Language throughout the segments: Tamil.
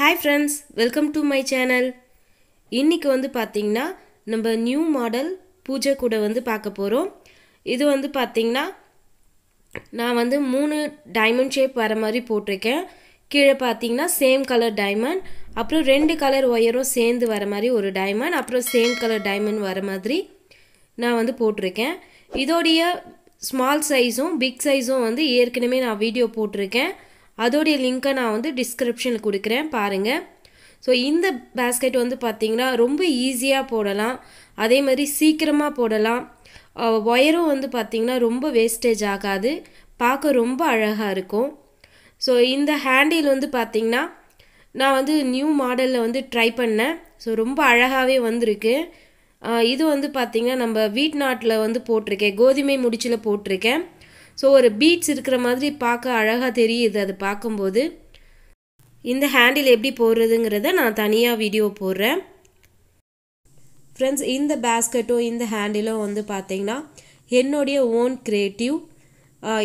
hi friends welcome to my channel இன்றைக்கி வந்து பார்த்திங்கன்னா நம்ம நியூ மாடல் பூஜை கூட வந்து பார்க்க போகிறோம் இது வந்து பார்த்திங்கன்னா நான் வந்து மூணு டைமண்ட் ஷேப் வர மாதிரி போட்டிருக்கேன் கீழே பார்த்திங்கன்னா சேம் கலர் டைமண்ட் அப்புறம் ரெண்டு கலர் ஒயரும் சேர்ந்து வர மாதிரி ஒரு டைமண்ட் அப்புறம் சேம் கலர் டைமண்ட் வர மாதிரி நான் வந்து போட்டிருக்கேன் இதோடைய ஸ்மால் சைஸும் பிக் சைஸும் வந்து ஏற்கனவே நான் வீடியோ போட்டிருக்கேன் அதோடைய லிங்க்கை நான் வந்து டிஸ்கிரிப்ஷனில் கொடுக்குறேன் பாருங்கள் ஸோ இந்த பேஸ்கெட் வந்து பார்த்திங்கன்னா ரொம்ப ஈஸியாக போடலாம் அதே மாதிரி சீக்கிரமாக போடலாம் ஒயரும் வந்து பார்த்திங்கன்னா ரொம்ப வேஸ்டேஜ் ஆகாது பார்க்க ரொம்ப அழகாக இருக்கும் ஸோ இந்த ஹேண்டில் வந்து பார்த்திங்கன்னா நான் வந்து நியூ மாடலில் வந்து ட்ரை பண்ணேன் ஸோ ரொம்ப அழகாகவே வந்திருக்கு இது வந்து பார்த்திங்கன்னா நம்ம வீட் நாட்டில் வந்து போட்டிருக்கேன் கோதுமை முடிச்சில் போட்டிருக்கேன் ஸோ ஒரு பீட்ஸ் இருக்கிற மாதிரி பார்க்க அழகாக தெரியுது அது பார்க்கும்போது இந்த ஹேண்டில் எப்படி போடுறதுங்கிறத நான் தனியாக வீடியோ போடுறேன் ஃப்ரெண்ட்ஸ் இந்த பேஸ்கெட்டும் இந்த ஹேண்டிலும் வந்து பார்த்திங்கன்னா என்னுடைய ஓன் க்ரியேட்டிவ்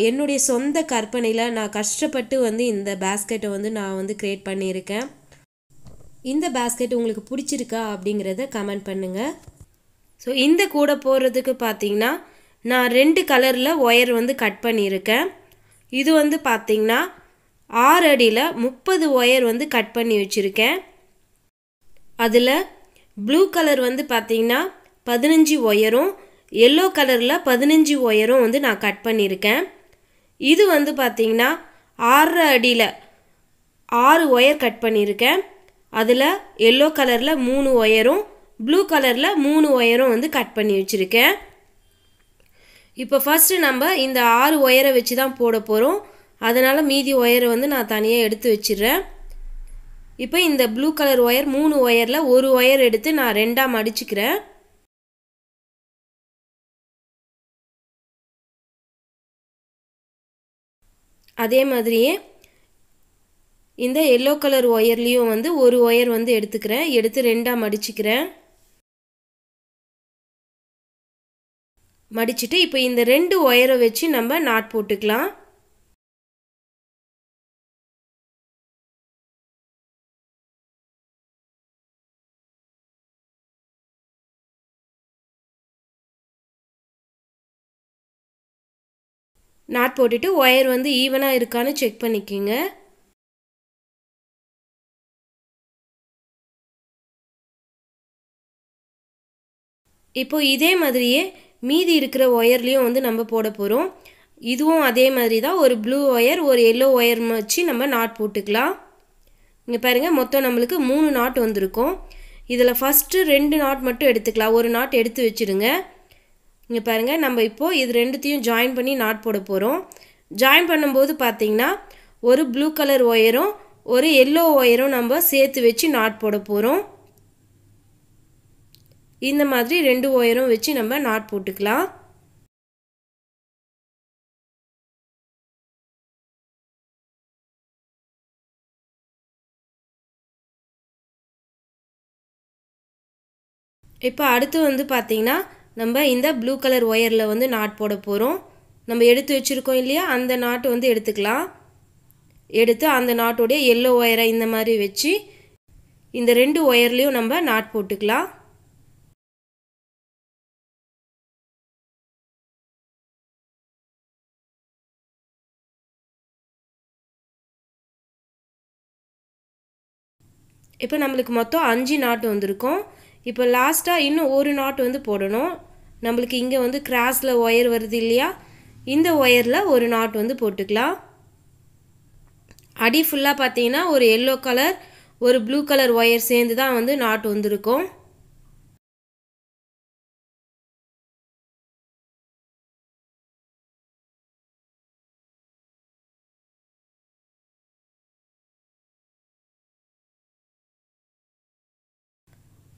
என்னுடைய சொந்த கற்பனையில் நான் கஷ்டப்பட்டு வந்து இந்த பேஸ்கெட்டை வந்து நான் வந்து க்ரியேட் பண்ணியிருக்கேன் இந்த பேஸ்கெட் உங்களுக்கு பிடிச்சிருக்கா அப்படிங்கிறத கமெண்ட் பண்ணுங்கள் ஸோ இந்த கூடை போடுறதுக்கு பார்த்தீங்கன்னா நான் ரெண்டு கலரில் ஒயர் வந்து கட் பண்ணியிருக்கேன் இது வந்து பார்த்திங்கன்னா ஆறு அடியில் முப்பது ஒயர் வந்து கட் பண்ணி வச்சுருக்கேன் அதில் ப்ளூ கலர் வந்து பார்த்திங்கன்னா பதினஞ்சு ஒயரும் எல்லோ கலரில் பதினஞ்சு ஒயரும் வந்து நான் கட் பண்ணியிருக்கேன் இது வந்து பார்த்திங்கன்னா ஆறரை அடியில் ஆறு ஒயர் கட் பண்ணியிருக்கேன் அதில் எல்லோ கலரில் மூணு ஒயரும் ப்ளூ கலரில் மூணு ஒயரும் வந்து கட் பண்ணி வச்சுருக்கேன் இப்போ ஃபஸ்ட்டு நம்ம இந்த ஆறு ஒயரை வச்சு தான் போட போகிறோம் அதனால் மீதி ஒயரை வந்து நான் தனியாக எடுத்து வச்சிடுறேன் இப்போ இந்த ப்ளூ கலர் ஒயர் மூணு ஒயரில் ஒரு ஒயர் எடுத்து நான் ரெண்டாக மடிச்சுக்கிறேன் அதே மாதிரியே இந்த எல்லோ கலர் ஒயர்லேயும் வந்து ஒரு ஒயர் வந்து எடுத்துக்கிறேன் எடுத்து ரெண்டாக மடிச்சுக்கிறேன் மடிச்சுட்டு இப்போ இந்த ரெண்டு ஒயரை வச்சு நம்ம நாட் போட்டுக்கலாம் நாட் போட்டுட்டு ஒயர் வந்து ஈவனாக இருக்கான்னு செக் பண்ணிக்கிங்க இப்போ இதே மாதிரியே மீதி இருக்கிற ஒயர்லேயும் வந்து நம்ம போட போகிறோம் இதுவும் அதே மாதிரி தான் ஒரு ப்ளூ ஒயர் ஒரு எல்லோ ஒயர் வச்சு நம்ம நாட் போட்டுக்கலாம் இங்கே பாருங்கள் மொத்தம் நம்மளுக்கு மூணு நாட் வந்திருக்கும் இதில் ஃபஸ்ட்டு ரெண்டு நாட் மட்டும் எடுத்துக்கலாம் ஒரு நாட் எடுத்து வச்சுடுங்க இங்கே பாருங்கள் நம்ம இப்போது இது ரெண்டுத்தையும் ஜாயின் பண்ணி நாட் போட போகிறோம் ஜாயின் பண்ணும்போது பார்த்திங்கன்னா ஒரு ப்ளூ கலர் ஒயரும் ஒரு எல்லோ ஒயரும் நம்ம சேர்த்து வச்சு நாட் போட போகிறோம் இந்த மாதிரி ரெண்டு ஒயரும் வச்சு நம்ம நாட் போட்டுக்கலாம் இப்போ அடுத்து வந்து பார்த்திங்கன்னா நம்ம இந்த ப்ளூ கலர் ஒயரில் வந்து நாட் போட போகிறோம் நம்ம எடுத்து வச்சுருக்கோம் இல்லையா அந்த நாட்டு வந்து எடுத்துக்கலாம் எடுத்து அந்த நாட்டுடைய எல்லோ ஒயரை இந்த மாதிரி வச்சு இந்த ரெண்டு ஒயர்லேயும் நம்ம நாட் போட்டுக்கலாம் இப்போ நம்மளுக்கு மொத்தம் அஞ்சு நாட்டு வந்திருக்கும் இப்போ லாஸ்ட்டாக இன்னும் ஒரு நாட்டு வந்து போடணும் நம்மளுக்கு இங்கே வந்து கிராஸில் ஒயர் வருது இல்லையா இந்த ஒயரில் ஒரு நாட் வந்து போட்டுக்கலாம் அடி ஃபுல்லாக பார்த்தீங்கன்னா ஒரு எல்லோ கலர் ஒரு ப்ளூ கலர் ஒயர் சேர்ந்து தான் வந்து நாட் வந்திருக்கும்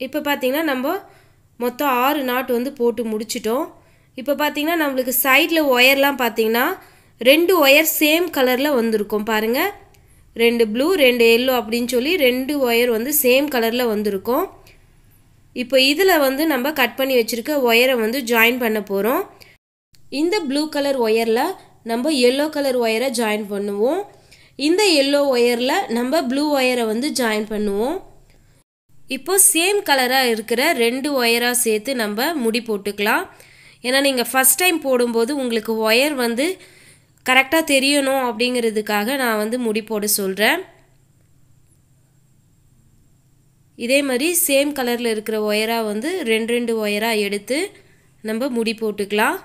இப்போ பார்த்திங்கன்னா நம்ம மொத்தம் ஆறு நாட் வந்து போட்டு முடிச்சிட்டோம் இப்போ பார்த்தீங்கன்னா நம்மளுக்கு சைடில் ஒயர்லாம் பார்த்தீங்கன்னா ரெண்டு ஒயர் சேம் கலரில் வந்திருக்கும் பாருங்கள் ரெண்டு ப்ளூ ரெண்டு எல்லோ அப்படின்னு சொல்லி ரெண்டு ஒயர் வந்து சேம் கலரில் வந்திருக்கும் இப்போ இதில் வந்து நம்ம கட் பண்ணி வச்சுருக்க ஒயரை வந்து ஜாயின் பண்ண போகிறோம் இந்த ப்ளூ கலர் ஒயரில் நம்ம எல்லோ கலர் ஒயரை ஜாயின் பண்ணுவோம் இந்த எல்லோ ஒயரில் நம்ம ப்ளூ ஒயரை வந்து ஜாயின் பண்ணுவோம் இப்போது சேம் கலராக இருக்கிற ரெண்டு ஒயராக சேர்த்து நம்ம முடி போட்டுக்கலாம் ஏன்னா நீங்கள் ஃபஸ்ட் டைம் போடும்போது உங்களுக்கு ஒயர் வந்து கரெக்டாக தெரியணும் அப்படிங்கிறதுக்காக நான் வந்து முடி போட சொல்கிறேன் இதே மாதிரி சேம் கலரில் இருக்கிற ஒயராக வந்து ரெண்டு ரெண்டு ஒயராக எடுத்து நம்ம முடி போட்டுக்கலாம்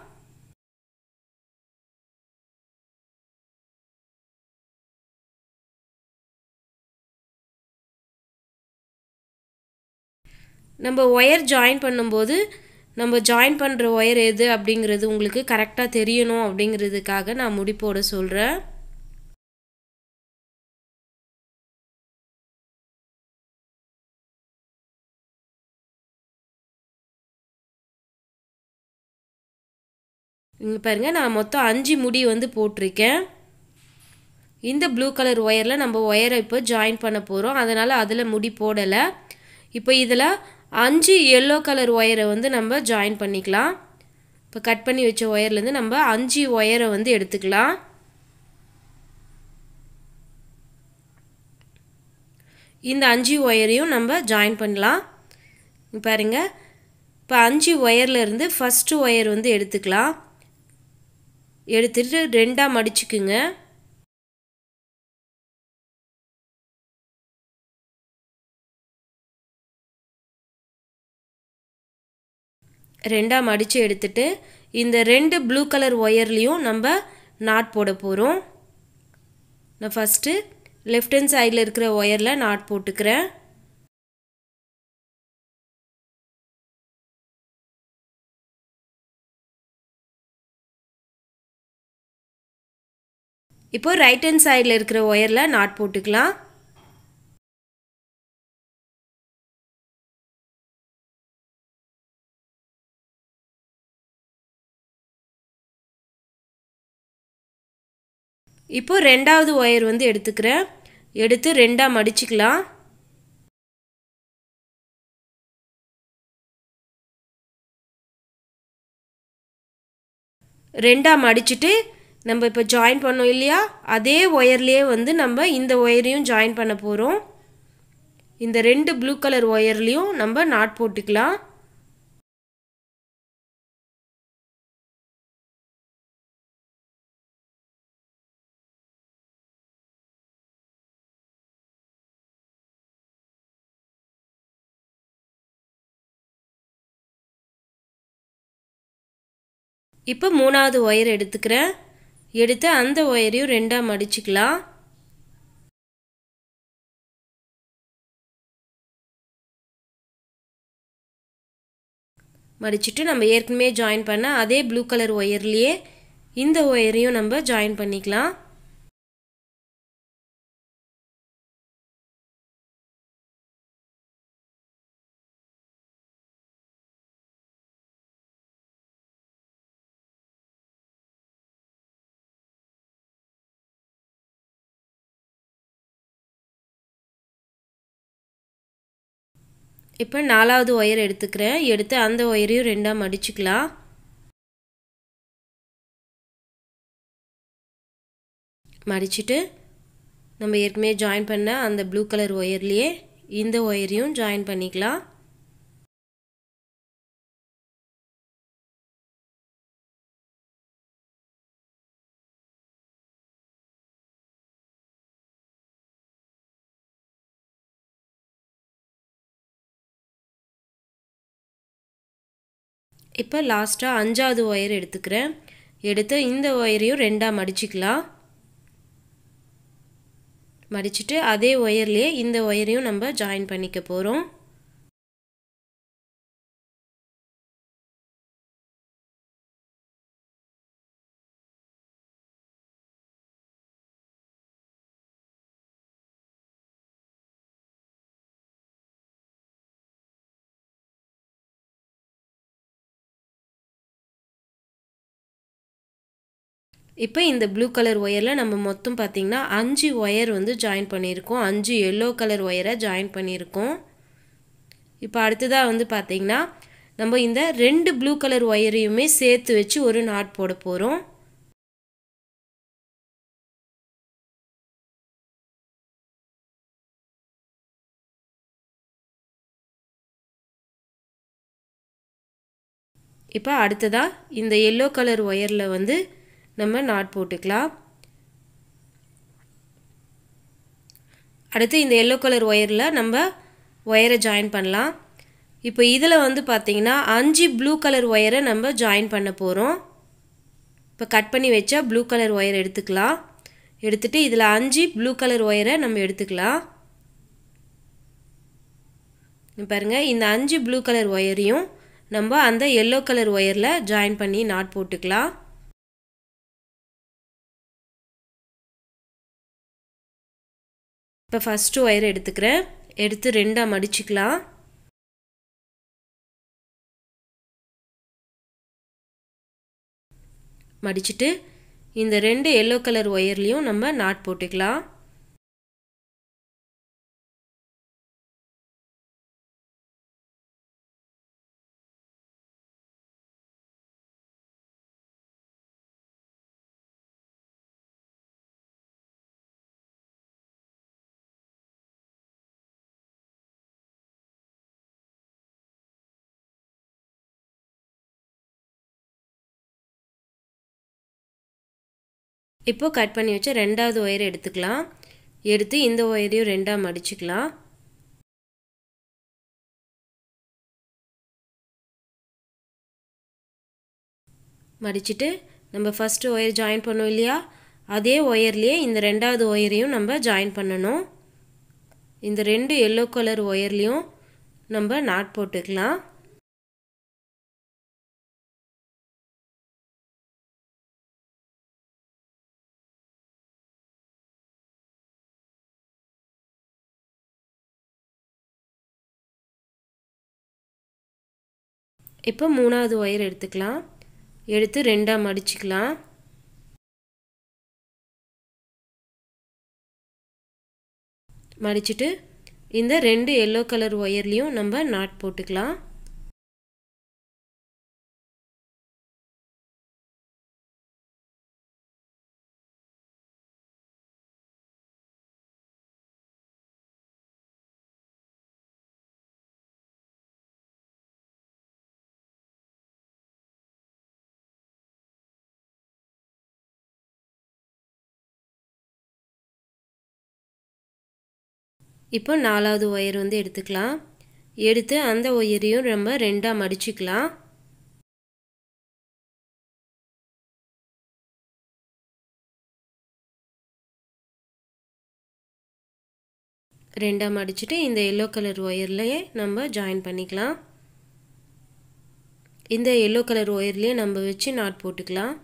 நம்ம ஒயர் ஜாயின் பண்ணும்போது நம்ம ஜாயின் பண்ணுற ஒயர் எது அப்படிங்கிறது உங்களுக்கு கரெக்டாக தெரியணும் அப்படிங்கிறதுக்காக நான் முடிப்போட சொல்கிறேன் இங்கே பாருங்க நான் மொத்தம் அஞ்சு முடி வந்து போட்டிருக்கேன் இந்த ப்ளூ கலர் ஒயரில் நம்ம ஒயரை இப்போ ஜாயின் பண்ண போகிறோம் அதனால் அதில் முடி போடலை இப்போ இதில் அஞ்சு எல்லோ கலர் ஒயரை வந்து நம்ம ஜாயின் பண்ணிக்கலாம் இப்போ கட் பண்ணி வச்ச ஒயர்லேருந்து நம்ம அஞ்சு ஒயரை வந்து எடுத்துக்கலாம் இந்த அஞ்சு ஒயரையும் நம்ம ஜாயின் பண்ணலாம் பாருங்கள் இப்போ அஞ்சு ஒயர்லேருந்து ஃபஸ்ட்டு ஒயர் வந்து எடுத்துக்கலாம் எடுத்துகிட்டு ரெண்டாக மடிச்சுக்குங்க ரெண்டாக மடித்து எடுத்துட்டு இந்த ரெண்டு ப்ளூ கலர் ஒயர்லேயும் நம்ம நாட் போட போகிறோம் நான் ஃபஸ்ட்டு லெஃப்ட் ஹேண்ட் சைடில் இருக்கிற ஒயரில் நாட் போட்டுக்கிறேன் இப்போ ரைட் ஹேண்ட் சைடில் இருக்கிற ஒயரில் நாட் போட்டுக்கலாம் இப்போது ரெண்டாவது ஒயர் வந்து எடுத்துக்கிறேன் எடுத்து ரெண்டாக மடிச்சுக்கலாம் ரெண்டாக மடிச்சுட்டு நம்ம இப்போ ஜாயின் பண்ணோம் இல்லையா அதே ஒயர்லேயே வந்து நம்ம இந்த ஒயரையும் ஜாயின் பண்ண போகிறோம் இந்த ரெண்டு ப்ளூ கலர் ஒயர்லேயும் நம்ம நாட் போட்டுக்கலாம் இப்போ மூணாவது ஒயர் எடுத்துக்கிறேன் எடுத்து அந்த ஒயரையும் ரெண்டாக மடிச்சுக்கலாம் மடிச்சுட்டு நம்ம ஏற்கனவே ஜாயின் பண்ண அதே ப்ளூ கலர் ஒயர்லேயே இந்த ஒயரையும் நம்ம ஜாயின் பண்ணிக்கலாம் இப்போ நாலாவது ஒயர் எடுத்துக்கிறேன் எடுத்து அந்த ஒயரையும் ரெண்டாக மடிச்சுக்கலாம் மடிச்சுட்டு நம்ம ஏற்கனவே ஜாயின் பண்ண அந்த ப்ளூ கலர் ஒயர்லேயே இந்த ஒயரையும் ஜாயின் பண்ணிக்கலாம் இப்போ லாஸ்ட்டாக அஞ்சாவது ஒயர் எடுத்துக்கிறேன் எடுத்து இந்த ஒயரையும் ரெண்டாக மடிச்சுக்கலாம் மடிச்சுட்டு அதே ஒயர்லேயே இந்த ஒயரையும் நம்ம ஜாயின் பண்ணிக்க போகிறோம் இப்போ இந்த ப்ளூ கலர் ஒயரில் நம்ம மொத்தம் பார்த்திங்கன்னா அஞ்சு ஒயர் வந்து ஜாயின் பண்ணியிருக்கோம் அஞ்சு எல்லோ கலர் ஒயரை ஜாயின் பண்ணியிருக்கோம் இப்போ அடுத்ததாக வந்து பார்த்திங்கன்னா நம்ம இந்த ரெண்டு ப்ளூ கலர் ஒயரையுமே சேர்த்து வச்சு ஒரு நாட் போட போகிறோம் இப்போ அடுத்ததாக இந்த எல்லோ கலர் ஒயரில் வந்து நம்ம நாட் போட்டுக்கலாம் அடுத்து இந்த எல்லோ கலர் ஒயரில் நம்ம ஒயரை ஜாயின் பண்ணலாம் இப்போ இதில் வந்து பார்த்திங்கன்னா அஞ்சு ப்ளூ கலர் ஒயரை நம்ம ஜாயின் பண்ண போகிறோம் இப்போ கட் பண்ணி வச்சா ப்ளூ கலர் ஒயர் எடுத்துக்கலாம் எடுத்துகிட்டு இதில் அஞ்சு ப்ளூ கலர் ஒயரை நம்ம எடுத்துக்கலாம் பாருங்கள் இந்த அஞ்சு ப்ளூ கலர் ஒயரையும் நம்ம அந்த எல்லோ கலர் ஒயரில் ஜாயின் பண்ணி நாட் போட்டுக்கலாம் இப்போ ஃபஸ்ட்டு ஒயர் எடுத்துக்கிறேன் எடுத்து ரெண்டாக மடிச்சுக்கலாம் மடிச்சுட்டு இந்த ரெண்டு எல்லோ கலர் ஒயர்லேயும் நம்ம நாட் போட்டுக்கலாம் இப்போது கட் பண்ணி வச்சு ரெண்டாவது ஒயர் எடுத்துக்கலாம் எடுத்து இந்த ஒயரையும் ரெண்டாக மடிச்சுக்கலாம் மடிச்சுட்டு நம்ம ஃபஸ்ட்டு ஒயர் ஜாயின் பண்ணோம் இல்லையா அதே ஒயர்லேயே இந்த ரெண்டாவது ஒயரையும் நம்ம ஜாயின் பண்ணணும் இந்த ரெண்டு எல்லோ கலர் ஒயர்லேயும் நம்ம நாட் போட்டுக்கலாம் இப்போ மூணாவது ஒயர் எடுத்துக்கலாம் எடுத்து ரெண்டாக மடிச்சுக்கலாம் மடிச்சுட்டு இந்த ரெண்டு எல்லோ கலர் ஒயர்லேயும் நம்ம நாட் போட்டுக்கலாம் இப்போ நாலாவது ஒயர் வந்து எடுத்துக்கலாம் எடுத்து அந்த ஒயரையும் நம்ம ரெண்டாக மடிச்சுக்கலாம் ரெண்டாக மடிச்சுட்டு இந்த எல்லோ கலர் ஒயர்லேயே நம்ம ஜாயின் பண்ணிக்கலாம் இந்த எல்லோ கலர் ஒயர்லேயே நம்ம வச்சு நாட் போட்டுக்கலாம்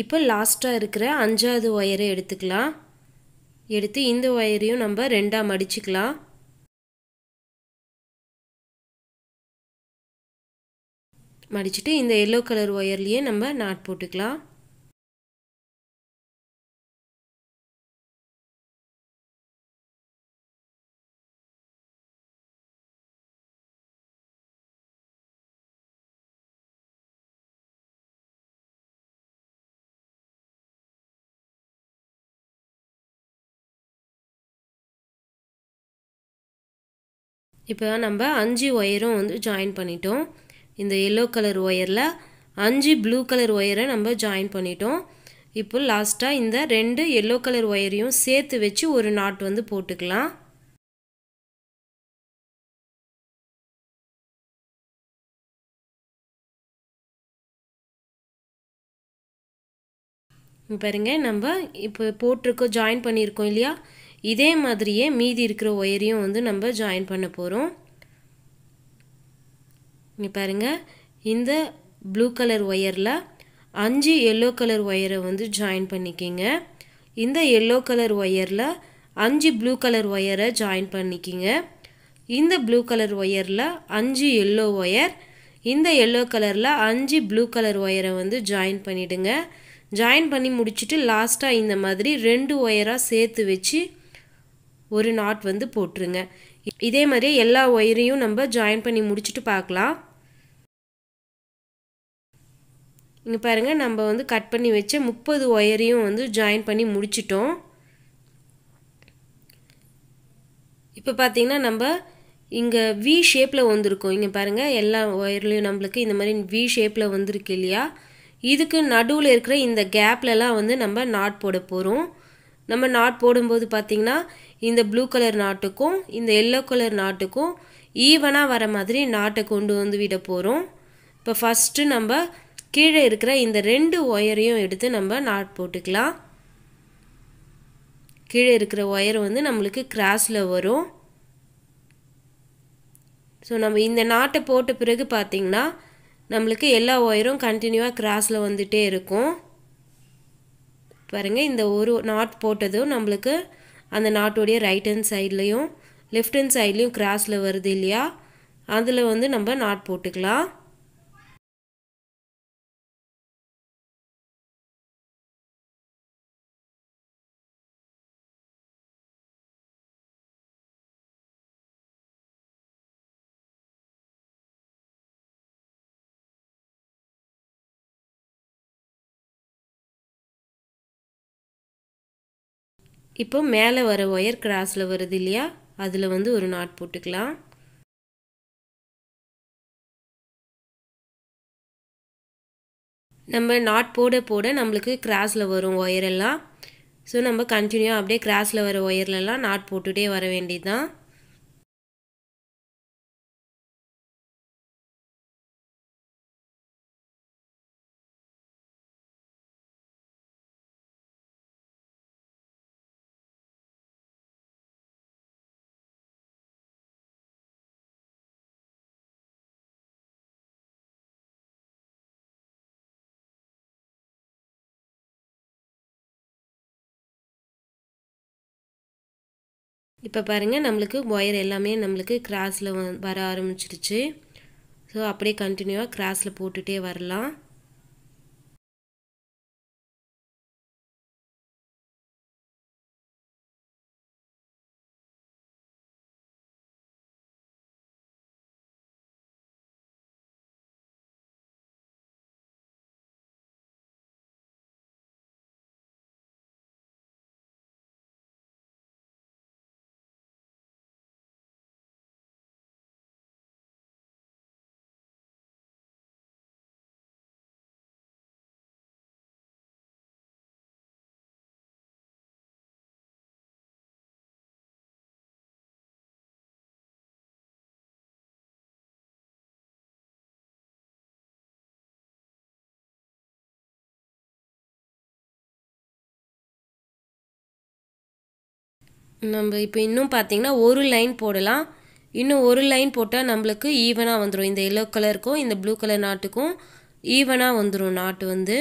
இப்போ லாஸ்ட்டாக இருக்கிற அஞ்சாவது ஒயரை எடுத்துக்கலாம் எடுத்து இந்த ஒயரையும் நம்ம ரெண்டாக மடிச்சுக்கலாம் மடிச்சுட்டு இந்த எல்லோ கலர் ஒயர்லேயே நம்ம நாட் போட்டுக்கலாம் இப்போ நம்ம அஞ்சு ஒயரும் வந்து ஜாயின் பண்ணிட்டோம் இந்த எல்லோ கலர் ஒயரில் அஞ்சு ப்ளூ கலர் ஒயரை நம்ம ஜாயின் பண்ணிட்டோம் இப்போ லாஸ்ட்டாக இந்த ரெண்டு எல்லோ கலர் ஒயரையும் சேர்த்து வச்சு ஒரு நாட் வந்து போட்டுக்கலாம் பாருங்க நம்ம இப்போ போட்டிருக்கோம் ஜாயின் பண்ணியிருக்கோம் இல்லையா இதே மாதிரியே மீதி இருக்கிற ஒயரையும் வந்து நம்ம ஜாயின் பண்ண போகிறோம் இங்கே பாருங்கள் இந்த ப்ளூ கலர் ஒயரில் அஞ்சு எல்லோ கலர் ஒயரை வந்து ஜாயின் பண்ணிக்கிங்க இந்த எல்லோ கலர் ஒயரில் அஞ்சு ப்ளூ கலர் ஒயரை ஜாயின் பண்ணிக்கிங்க இந்த ப்ளூ கலர் ஒயரில் அஞ்சு எல்லோ ஒயர் இந்த எல்லோ கலரில் அஞ்சு ப்ளூ கலர் ஒயரை வந்து ஜாயின் பண்ணிவிடுங்க ஜாயின் பண்ணி முடிச்சுட்டு லாஸ்ட்டாக இந்த மாதிரி ரெண்டு ஒயராக சேர்த்து வச்சு ஒரு நாட் வந்து போட்டுருங்க இதே மாதிரி எல்லா ஒயரையும் நம்ம ஜாயின் பண்ணி முடிச்சுட்டு பார்க்கலாம் இங்கே பாருங்கள் நம்ம வந்து கட் பண்ணி வச்ச முப்பது ஒயரையும் வந்து ஜாயின் பண்ணி முடிச்சிட்டோம் இப்போ பார்த்திங்கன்னா நம்ம இங்கே வி ஷேப்பில் வந்திருக்கோம் இங்கே பாருங்கள் எல்லா ஒயர்லேயும் நம்மளுக்கு இந்த மாதிரி வி ஷேப்பில் வந்திருக்கு இல்லையா இதுக்கு நடுவில் இருக்கிற இந்த கேப்லலாம் வந்து நம்ம நாட் போட போகிறோம் நம்ம நாட் போடும்போது பார்த்திங்கன்னா இந்த ப்ளூ கலர் நாட்டுக்கும் இந்த எல்லோ கலர் நாட்டுக்கும் ஈவனாக வர மாதிரி நாட்டை கொண்டு வந்து விட போகிறோம் இப்போ ஃபஸ்ட்டு நம்ம கீழே இருக்கிற இந்த ரெண்டு ஒயரையும் எடுத்து நம்ம நாட் போட்டுக்கலாம் கீழே இருக்கிற ஒயர் வந்து நம்மளுக்கு கிராஸில் வரும் ஸோ நம்ம இந்த நாட்டை போட்ட பிறகு பார்த்திங்கன்னா நம்மளுக்கு எல்லா ஒயரும் கண்டினியூவாக கிராஸில் வந்துகிட்டே இருக்கும் பாருங்கள் இந்த ஒரு நாட் போட்டதும் நம்மளுக்கு அந்த நாட்டோடைய ரைட் ஹேண்ட் சைட்லேயும் லெஃப்ட் ஹேண்ட் சைட்லேயும் கிராஸில் வருது இல்லையா அதில் வந்து நம்ம நாட் போட்டுக்கலாம் இப்போ மேலே வர ஒயர் கிராஸில் வருது இல்லையா அதில் வந்து ஒரு நாட் போட்டுக்கலாம் நம்ம நாட் போட போட நம்மளுக்கு கிராஸில் வரும் ஒயரெல்லாம் ஸோ நம்ம கண்டினியூவாக அப்படியே கிராஸில் வர ஒயர்லெலாம் நாட் போட்டுகிட்டே வர வேண்டியது தான் இப்போ பாருங்கள் நம்மளுக்கு ஒயர் எல்லாமே நம்மளுக்கு கிராஸில் வர ஆரம்பிச்சிருச்சு ஸோ அப்படியே கண்டினியூவாக கிராஸில் போட்டுகிட்டே வரலாம் நம்ம இப்போ இன்னும் பார்த்திங்கன்னா ஒரு லைன் போடலாம் இன்னும் ஒரு லைன் போட்டால் நம்மளுக்கு ஈவனாக வந்துடும் இந்த எல்லோ கலருக்கும் இந்த ப்ளூ கலர் நாட்டுக்கும் ஈவனாக வந்துடும் நாட்டு வந்து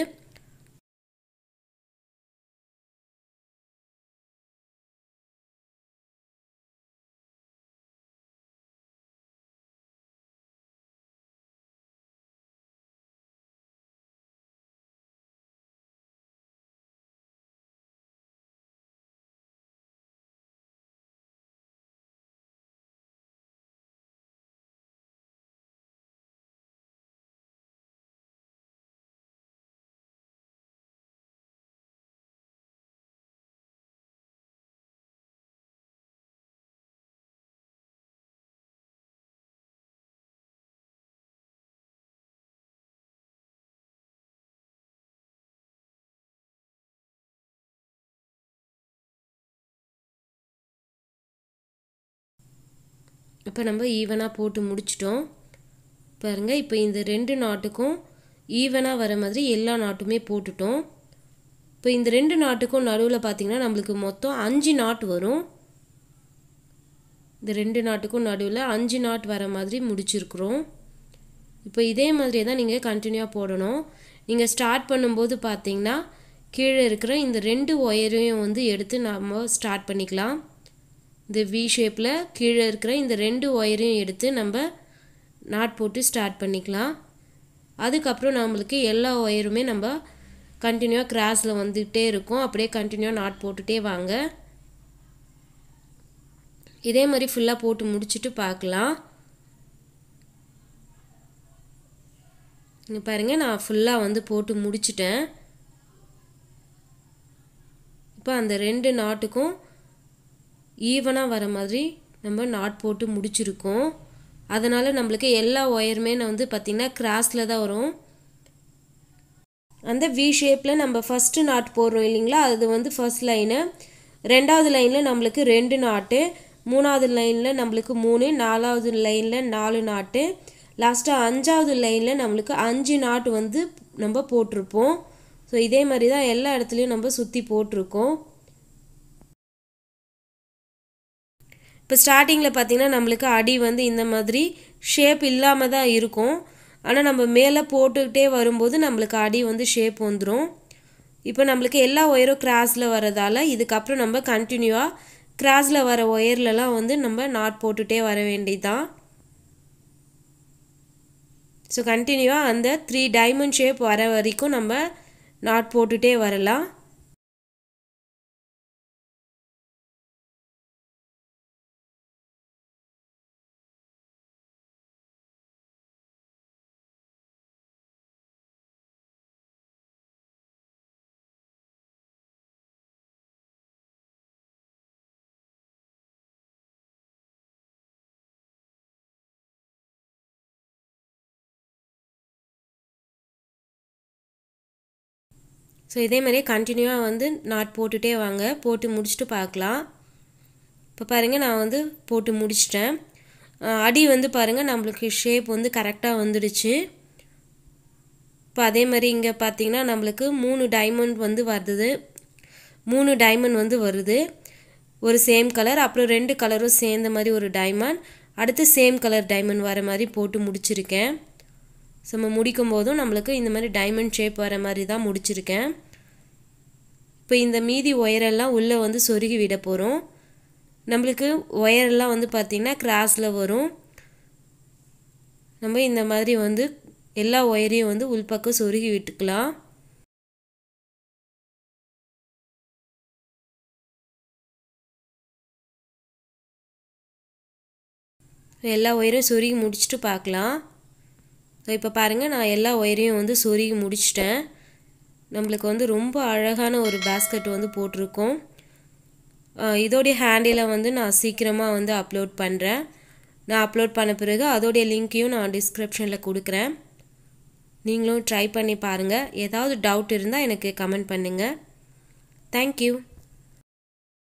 இப்போ நம்ம ஈவனாக போட்டு முடிச்சிட்டோம் பாருங்கள் இப்போ இந்த ரெண்டு நாட்டுக்கும் ஈவனாக வர மாதிரி எல்லா நாட்டுமே போட்டுட்டோம் இப்போ இந்த ரெண்டு நாட்டுக்கும் நடுவில் பார்த்திங்கன்னா நம்மளுக்கு மொத்தம் அஞ்சு நாட் வரும் இந்த ரெண்டு நாட்டுக்கும் நடுவில் அஞ்சு நாட் வர மாதிரி முடிச்சிருக்கிறோம் இப்போ இதே மாதிரியே தான் நீங்கள் கண்டினியூவாக போடணும் நீங்கள் ஸ்டார்ட் பண்ணும்போது பார்த்திங்கன்னா கீழே இருக்கிற இந்த ரெண்டு ஒயரையும் வந்து எடுத்து நம்ம ஸ்டார்ட் பண்ணிக்கலாம் இந்த வி ஷேப்பில் கீழே இருக்கிற இந்த ரெண்டு ஒயரையும் எடுத்து நம்ம நாட் போட்டு ஸ்டார்ட் பண்ணிக்கலாம் அதுக்கப்புறம் நம்மளுக்கு எல்லா ஒயருமே நம்ம கண்டினியூவாக கிராஸில் வந்துக்கிட்டே இருக்கும் அப்படியே கண்டினியூவாக நாட் போட்டுகிட்டே வாங்க இதே மாதிரி ஃபுல்லாக போட்டு முடிச்சுட்டு பார்க்கலாம் இங்கே பாருங்கள் நான் ஃபுல்லாக வந்து போட்டு முடிச்சிட்டேன் இப்போ அந்த ரெண்டு நாட்டுக்கும் ஈவனாக வர மாதிரி நம்ம நாட் போட்டு முடிச்சிருக்கோம் அதனால் நம்மளுக்கு எல்லா ஒயருமே நான் வந்து பார்த்திங்கன்னா கிராஸில் தான் வரும் அந்த வி ஷேப்பில் நம்ம ஃபஸ்ட்டு நாட் போடுறோம் இல்லைங்களா அது வந்து ஃபஸ்ட் லைனு ரெண்டாவது லைனில் நம்மளுக்கு ரெண்டு நாட்டு மூணாவது லைனில் நம்மளுக்கு மூணு நாலாவது லைனில் நாலு நாட்டு லாஸ்ட்டாக அஞ்சாவது லைனில் நம்மளுக்கு அஞ்சு நாட்டு வந்து நம்ம போட்டிருப்போம் ஸோ இதே மாதிரி தான் எல்லா இடத்துலையும் நம்ம சுற்றி போட்டிருக்கோம் இப்போ ஸ்டார்டிங்கில் பார்த்திங்கன்னா நம்மளுக்கு அடி வந்து இந்த மாதிரி ஷேப் இல்லாமல் தான் இருக்கும் ஆனால் நம்ம மேலே போட்டுக்கிட்டே வரும்போது நம்மளுக்கு அடி வந்து ஷேப் வந்துடும் இப்போ நம்மளுக்கு எல்லா ஒயரும் கிராஸில் வரதால் இதுக்கப்புறம் நம்ம கண்டினியூவாக கிராஸில் வர ஒயர்லலாம் வந்து நம்ம நாட் போட்டுகிட்டே வர வேண்டியதான் ஸோ கண்டினியூவாக அந்த த்ரீ டைமண்ட் ஷேப் வர வரைக்கும் நம்ம நாட் போட்டுகிட்டே வரலாம் ஸோ இதே மாதிரியே கண்டினியூவாக வந்து நாட் போட்டுகிட்டே வாங்க போட்டு முடிச்சுட்டு பார்க்கலாம் இப்போ பாருங்கள் நான் வந்து போட்டு முடிச்சிட்டேன் அடி வந்து பாருங்கள் நம்மளுக்கு ஷேப் வந்து கரெக்டாக வந்துடுச்சு இப்போ அதே மாதிரி இங்கே பார்த்தீங்கன்னா நம்மளுக்கு மூணு டைமண்ட் வந்து வருது மூணு டைமண்ட் வந்து வருது ஒரு சேம் கலர் அப்புறம் ரெண்டு கலரும் சேர்ந்த மாதிரி ஒரு டைமண்ட் அடுத்து சேம் கலர் டைமண்ட் வர மாதிரி போட்டு முடிச்சிருக்கேன் ஸோ நம்ம முடிக்கும் போதும் நம்மளுக்கு இந்த மாதிரி டைமண்ட் ஷேப் வர மாதிரி தான் முடிச்சிருக்கேன் இப்போ இந்த மீதி ஒயரெல்லாம் உள்ளே வந்து சொருகி விட போகிறோம் நம்மளுக்கு ஒயரெல்லாம் வந்து பார்த்திங்கன்னா கிராஸில் வரும் நம்ம இந்த மாதிரி வந்து எல்லா ஒயரையும் வந்து உள்பக்கம் சொருகி விட்டுக்கலாம் எல்லா ஒயரும் சொருகி முடிச்சுட்டு பார்க்கலாம் ஸோ இப்போ பாருங்கள் நான் எல்லா ஒயரையும் வந்து சொருகி முடிச்சிட்டேன் நம்மளுக்கு வந்து ரொம்ப அழகான ஒரு பேஸ்கெட் வந்து போட்டிருக்கோம் இதோடைய ஹேண்டில வந்து நான் சீக்கிரமாக வந்து அப்லோட் பண்ணுறேன் நான் அப்லோட் பண்ண பிறகு அதோடைய லிங்க்கையும் நான் டிஸ்கிரிப்ஷனில் கொடுக்குறேன் நீங்களும் ட்ரை பண்ணி பாருங்கள் ஏதாவது டவுட் இருந்தால் எனக்கு கமெண்ட் பண்ணுங்கள் தேங்க்யூ